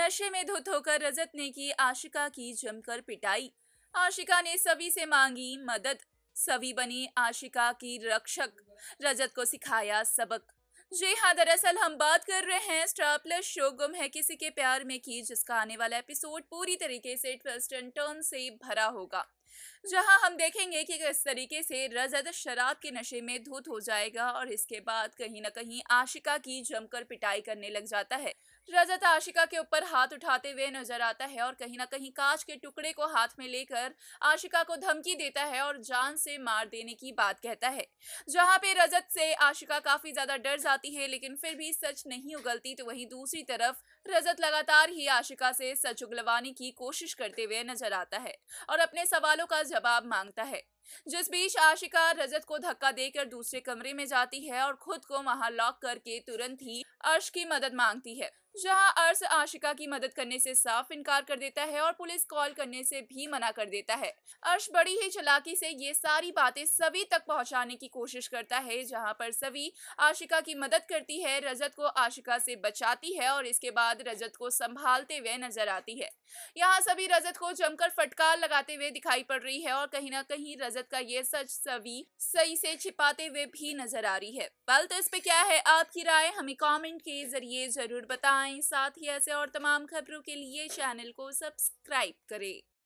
नशे में धुत होकर रजत ने की आशिका की जमकर पिटाई आशिका ने सभी से मांगी मदद सभी बनी आशिका की रक्षक रजत को सिखाया सबक जी हाँ दरअसल हम बात कर रहे हैं स्टार प्लस शो गुम है किसी के प्यार में की जिसका आने वाला एपिसोड पूरी तरीके से ट्विस्ट एंड टर्न से भरा होगा जहां हम देखेंगे कि किस तरीके से रजत शराब के नशे में धुत हो जाएगा और इसके बाद कहीं ना कहीं आशिका की जमकर पिटाई करने लग जाता है रजत आशिका के ऊपर हाथ उठाते हुए नजर आता है और कहीं ना कहीं कांच के टुकड़े को हाथ में लेकर आशिका को धमकी देता है और जान से मार देने की बात कहता है जहाँ पे रजत से आशिका काफी ज्यादा डर जाती है लेकिन फिर भी सच नहीं उगलती तो वही दूसरी तरफ रजत लगातार ही आशिका से सच उगलवाने की कोशिश करते हुए नजर आता है और अपने सवालों का जवाब मांगता है जिस बीच आशिका रजत को धक्का देकर दूसरे कमरे में जाती है और खुद को वहां लॉक करके तुरंत ही अर्श की मदद मांगती है जहां अर्श आशिका की मदद करने से साफ इनकार कर देता है और पुलिस कॉल करने से भी मना कर देता है अर्श बड़ी ही चलाकी से ये सारी बातें सभी तक पहुंचाने की कोशिश करता है जहां पर सभी आशिका की मदद करती है रजत को आशिका से बचाती है और इसके बाद रजत को संभालते हुए नजर आती है यहाँ सभी रजत को जमकर फटकार लगाते हुए दिखाई पड़ रही है और कहीं ना कहीं रजत का ये सच सभी सही से छिपाते हुए भी नजर आ रही है बल तो इस पे क्या है आपकी राय हमें कॉमेंट के जरिए जरूर बताए जाएं साथ ही ऐसे और तमाम खबरों के लिए चैनल को सब्सक्राइब करें